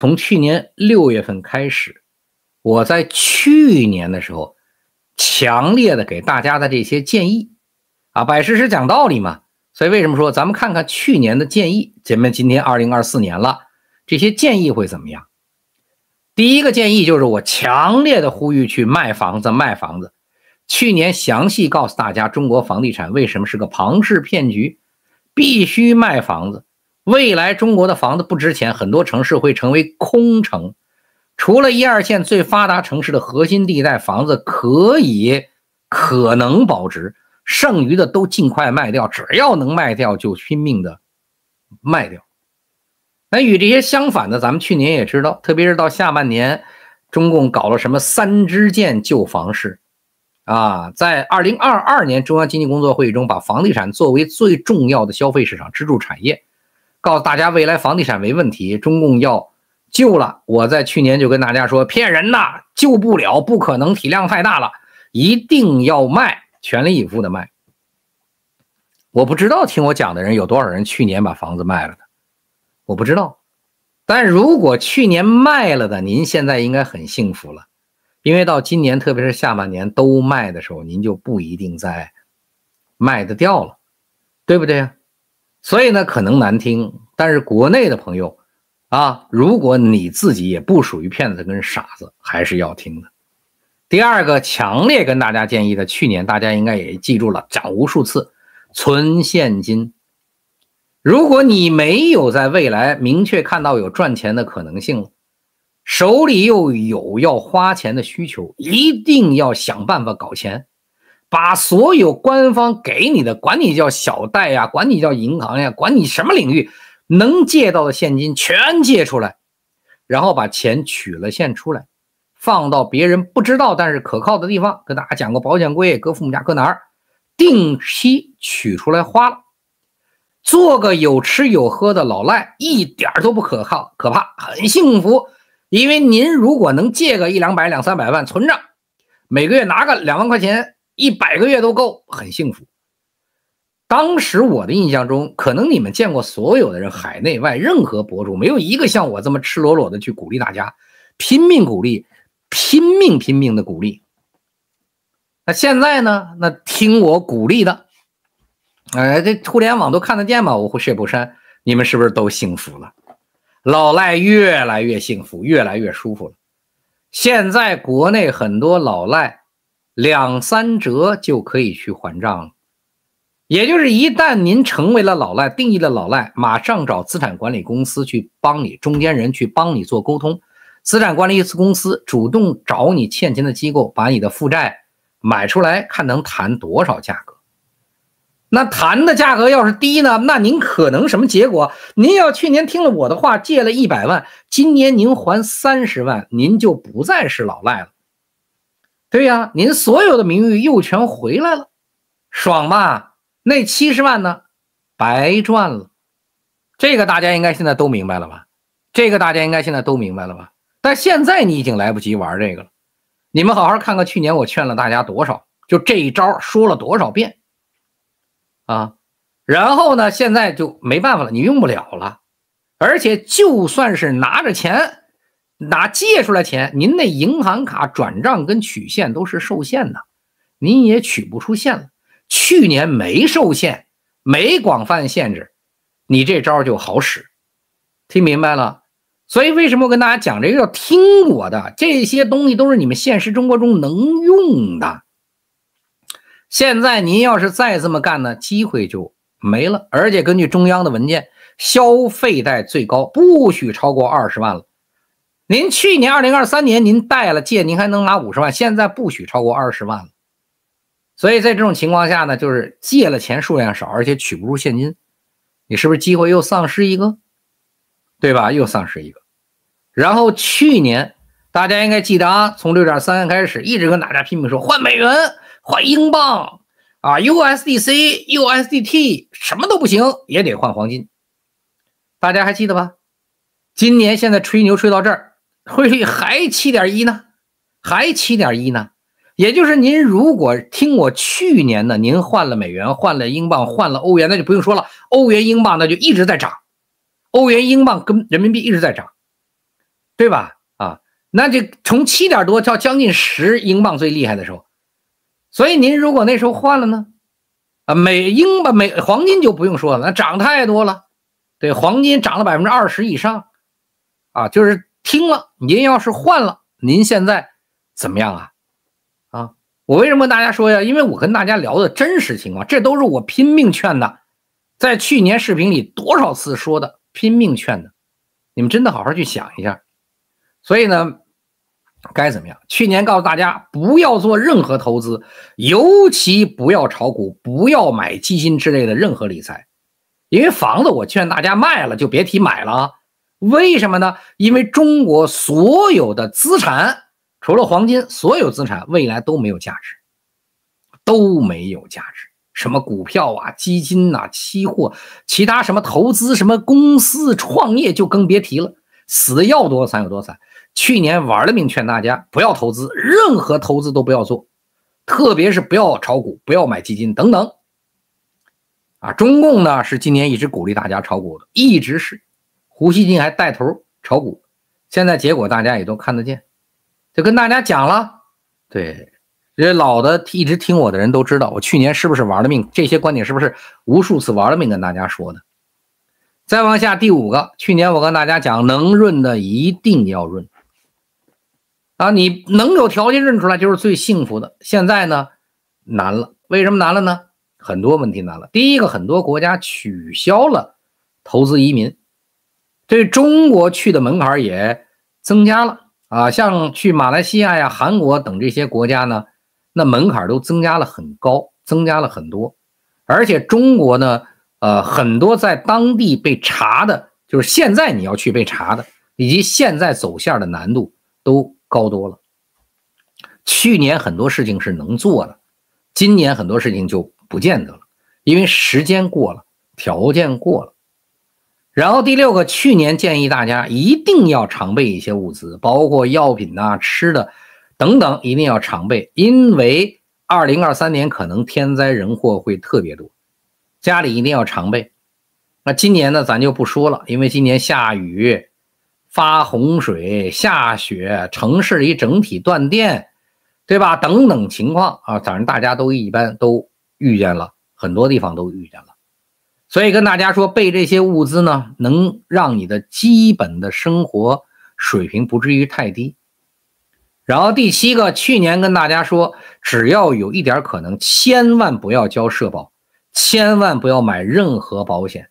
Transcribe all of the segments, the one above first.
从去年六月份开始，我在去年的时候强烈的给大家的这些建议啊，摆事实讲道理嘛。所以为什么说咱们看看去年的建议？姐们今天二零二四年了，这些建议会怎么样？第一个建议就是我强烈的呼吁去卖房子，卖房子。去年详细告诉大家中国房地产为什么是个庞氏骗局，必须卖房子。未来中国的房子不值钱，很多城市会成为空城。除了一二线最发达城市的核心地带，房子可以可能保值，剩余的都尽快卖掉，只要能卖掉就拼命的卖掉。那与这些相反的，咱们去年也知道，特别是到下半年，中共搞了什么“三支箭”救房市啊？在二零二二年中央经济工作会议中，把房地产作为最重要的消费市场支柱产业。告诉大家，未来房地产没问题，中共要救了。我在去年就跟大家说，骗人呐，救不了，不可能，体量太大了，一定要卖，全力以赴的卖。我不知道听我讲的人有多少人去年把房子卖了的，我不知道。但如果去年卖了的，您现在应该很幸福了，因为到今年，特别是下半年都卖的时候，您就不一定再卖得掉了，对不对呀？所以呢，可能难听。但是国内的朋友，啊，如果你自己也不属于骗子跟傻子，还是要听的。第二个，强烈跟大家建议的，去年大家应该也记住了，涨无数次，存现金。如果你没有在未来明确看到有赚钱的可能性，手里又有要花钱的需求，一定要想办法搞钱，把所有官方给你的，管你叫小贷呀，管你叫银行呀，管你什么领域。能借到的现金全借出来，然后把钱取了现出来，放到别人不知道但是可靠的地方。跟大家讲过，保险柜、搁父母家、搁哪儿，定期取出来花了，做个有吃有喝的老赖，一点都不可靠，可怕，很幸福。因为您如果能借个一两百、两三百万存着，每个月拿个两万块钱，一百个月都够，很幸福。当时我的印象中，可能你们见过所有的人，海内外任何博主，没有一个像我这么赤裸裸的去鼓励大家，拼命鼓励，拼命拼命的鼓励。那现在呢？那听我鼓励的，哎，这互联网都看得见吗？我会薛不山，你们是不是都幸福了？老赖越来越幸福，越来越舒服了。现在国内很多老赖，两三折就可以去还账了。也就是一旦您成为了老赖，定义了老赖，马上找资产管理公司去帮你，中间人去帮你做沟通，资产管理公司主动找你欠钱的机构，把你的负债买出来，看能谈多少价格。那谈的价格要是低呢，那您可能什么结果？您要去年听了我的话，借了一百万，今年您还三十万，您就不再是老赖了。对呀，您所有的名誉又全回来了，爽吧？那七十万呢，白赚了，这个大家应该现在都明白了吧？这个大家应该现在都明白了吧？但现在你已经来不及玩这个了。你们好好看看，去年我劝了大家多少，就这一招说了多少遍，啊，然后呢，现在就没办法了，你用不了了，而且就算是拿着钱，拿借出来钱，您那银行卡转账跟取现都是受限的，您也取不出现了。去年没受限，没广泛限制，你这招就好使，听明白了？所以为什么我跟大家讲这个要听我的？这些东西都是你们现实生活中能用的。现在您要是再这么干呢，机会就没了。而且根据中央的文件，消费贷最高不许超过二十万了。您去年二零二三年您贷了借，您还能拿五十万，现在不许超过二十万了。所以在这种情况下呢，就是借了钱数量少，而且取不出现金，你是不是机会又丧失一个？对吧？又丧失一个。然后去年大家应该记得啊，从六点三开始，一直跟大家拼命说换美元、换英镑啊，USDC、USDT 什么都不行，也得换黄金。大家还记得吧？今年现在吹牛吹到这儿，汇率还七点一呢，还七点一呢。也就是您如果听我去年呢，您换了美元，换了英镑，换了欧元，那就不用说了，欧元、英镑那就一直在涨，欧元、英镑跟人民币一直在涨，对吧？啊，那就从七点多到将近十英镑最厉害的时候，所以您如果那时候换了呢，啊，美英吧，美黄金就不用说了，那涨太多了，对，黄金涨了百分之二十以上，啊，就是听了，您要是换了，您现在怎么样啊？我为什么跟大家说呀？因为我跟大家聊的真实情况，这都是我拼命劝的，在去年视频里多少次说的拼命劝的，你们真的好好去想一下。所以呢，该怎么样？去年告诉大家不要做任何投资，尤其不要炒股，不要买基金之类的任何理财，因为房子我劝大家卖了就别提买了。啊。为什么呢？因为中国所有的资产。除了黄金，所有资产未来都没有价值，都没有价值。什么股票啊、基金呐、期货、其他什么投资、什么公司创业，就更别提了，死的要多惨有多惨。去年玩了命劝大家不要投资，任何投资都不要做，特别是不要炒股、不要买基金等等。啊，中共呢是今年一直鼓励大家炒股的，一直是胡锡进还带头炒股，现在结果大家也都看得见。就跟大家讲了，对，人老的一直听我的人都知道，我去年是不是玩了命？这些观点是不是无数次玩了命跟大家说的？再往下第五个，去年我跟大家讲，能润的一定要润啊，你能有条件润出来就是最幸福的。现在呢，难了，为什么难了呢？很多问题难了。第一个，很多国家取消了投资移民，对中国去的门槛也增加了。啊，像去马来西亚呀、韩国等这些国家呢，那门槛都增加了很高，增加了很多。而且中国呢，呃，很多在当地被查的，就是现在你要去被查的，以及现在走线的难度都高多了。去年很多事情是能做的，今年很多事情就不见得了，因为时间过了，条件过了。然后第六个，去年建议大家一定要常备一些物资，包括药品呐、吃的等等，一定要常备。因为二零二三年可能天灾人祸会特别多，家里一定要常备。那今年呢，咱就不说了，因为今年下雨、发洪水、下雪、城市里整体断电，对吧？等等情况啊，反正大家都一般都遇见了很多地方都遇见了。所以跟大家说，备这些物资呢，能让你的基本的生活水平不至于太低。然后第七个，去年跟大家说，只要有一点可能，千万不要交社保，千万不要买任何保险。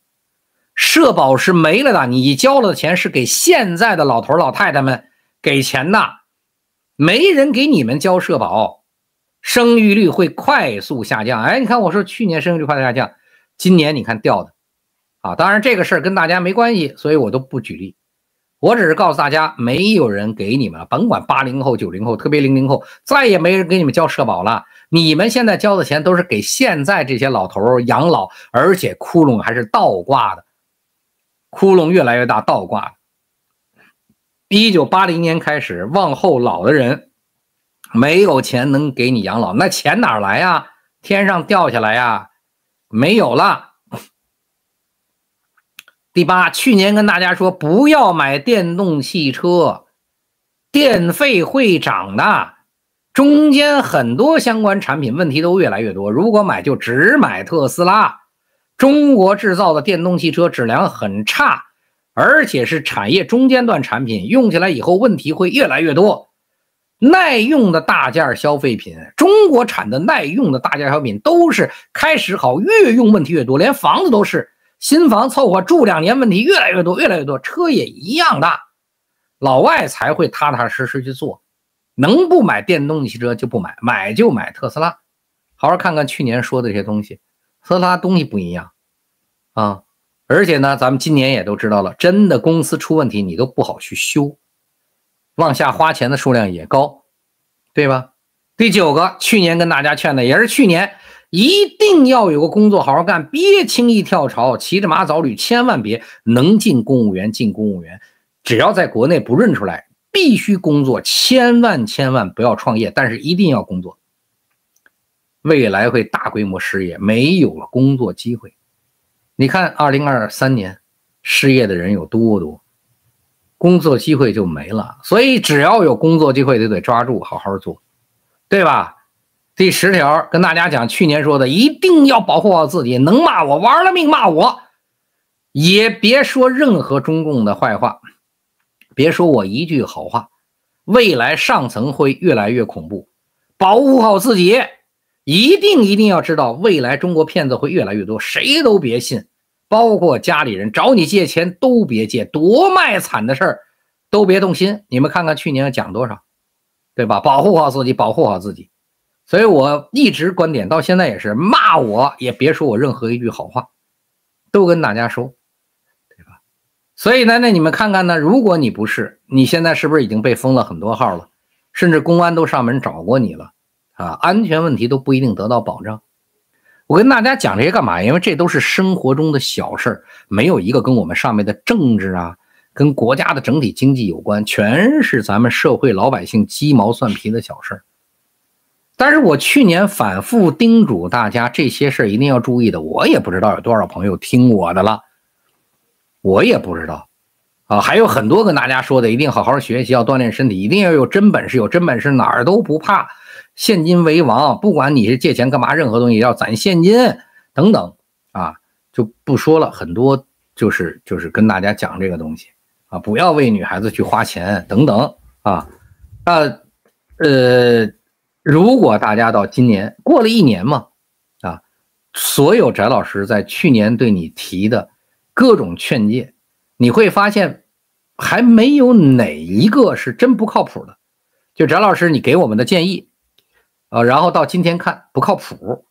社保是没了的，你交了的钱是给现在的老头老太太们给钱的，没人给你们交社保，生育率会快速下降。哎，你看我说去年生育率快速下降。今年你看掉的，啊，当然这个事儿跟大家没关系，所以我都不举例，我只是告诉大家，没有人给你们了，甭管八零后、九零后，特别零零后，再也没人给你们交社保了。你们现在交的钱都是给现在这些老头养老，而且窟窿还是倒挂的，窟窿越来越大，倒挂。一九八零年开始往后老的人没有钱能给你养老，那钱哪来呀？天上掉下来呀？没有了。第八，去年跟大家说不要买电动汽车，电费会涨的。中间很多相关产品问题都越来越多。如果买，就只买特斯拉。中国制造的电动汽车质量很差，而且是产业中间段产品，用起来以后问题会越来越多。耐用的大件消费品，中国产的耐用的大件小品都是开始好，越用问题越多。连房子都是新房凑合住两年，问题越来越多，越来越多。车也一样大，老外才会踏踏实实去做，能不买电动汽车就不买，买就买特斯拉。好好看看去年说的这些东西，特斯拉东西不一样啊。而且呢，咱们今年也都知道了，真的公司出问题，你都不好去修。往下花钱的数量也高，对吧？第九个，去年跟大家劝的也是去年，一定要有个工作好好干，别轻易跳槽，骑着马找驴，千万别能进公务员进公务员，只要在国内不认出来，必须工作，千万千万不要创业，但是一定要工作。未来会大规模失业，没有了工作机会。你看，二零二三年失业的人有多多？工作机会就没了，所以只要有工作机会就得抓住，好好做，对吧？第十条跟大家讲，去年说的，一定要保护好自己，能骂我玩了命骂我，也别说任何中共的坏话，别说我一句好话，未来上层会越来越恐怖，保护好自己，一定一定要知道，未来中国骗子会越来越多，谁都别信。包括家里人找你借钱都别借，多卖惨的事儿都别动心。你们看看去年讲多少，对吧？保护好自己，保护好自己。所以我一直观点到现在也是骂我也别说我任何一句好话，都跟大家说，对吧？所以呢，那你们看看呢，如果你不是，你现在是不是已经被封了很多号了？甚至公安都上门找过你了啊，安全问题都不一定得到保障。我跟大家讲这些干嘛？因为这都是生活中的小事儿，没有一个跟我们上面的政治啊，跟国家的整体经济有关，全是咱们社会老百姓鸡毛蒜皮的小事儿。但是我去年反复叮嘱大家，这些事儿一定要注意的，我也不知道有多少朋友听我的了，我也不知道。啊，还有很多跟大家说的，一定好好学习，要锻炼身体，一定要有真本事，有真本事哪儿都不怕。现金为王，不管你是借钱干嘛，任何东西要攒现金等等啊，就不说了。很多就是就是跟大家讲这个东西啊，不要为女孩子去花钱等等啊。那呃，如果大家到今年过了一年嘛啊，所有翟老师在去年对你提的各种劝诫，你会发现还没有哪一个是真不靠谱的。就翟老师，你给我们的建议。啊，然后到今天看不靠谱，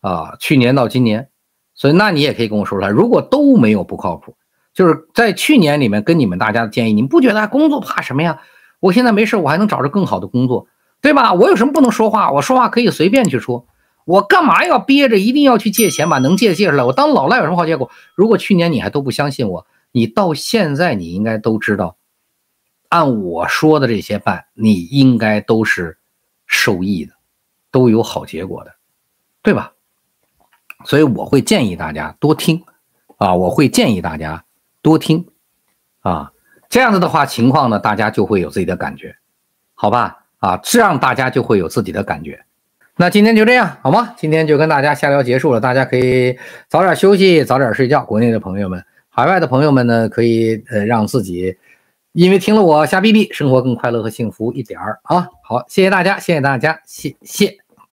啊，去年到今年，所以那你也可以跟我说出来。如果都没有不靠谱，就是在去年里面跟你们大家的建议，你们不觉得工作怕什么呀？我现在没事，我还能找着更好的工作，对吧？我有什么不能说话？我说话可以随便去说，我干嘛要憋着？一定要去借钱把能借借出来，我当老赖有什么好结果？如果去年你还都不相信我，你到现在你应该都知道，按我说的这些办，你应该都是受益的。都有好结果的，对吧？所以我会建议大家多听啊，我会建议大家多听啊，这样子的话，情况呢，大家就会有自己的感觉，好吧？啊，这样大家就会有自己的感觉。那今天就这样好吗？今天就跟大家闲聊结束了，大家可以早点休息，早点睡觉。国内的朋友们，海外的朋友们呢，可以呃让自己。因为听了我瞎逼逼，生活更快乐和幸福一点儿啊！好，谢谢大家，谢谢大家，谢谢。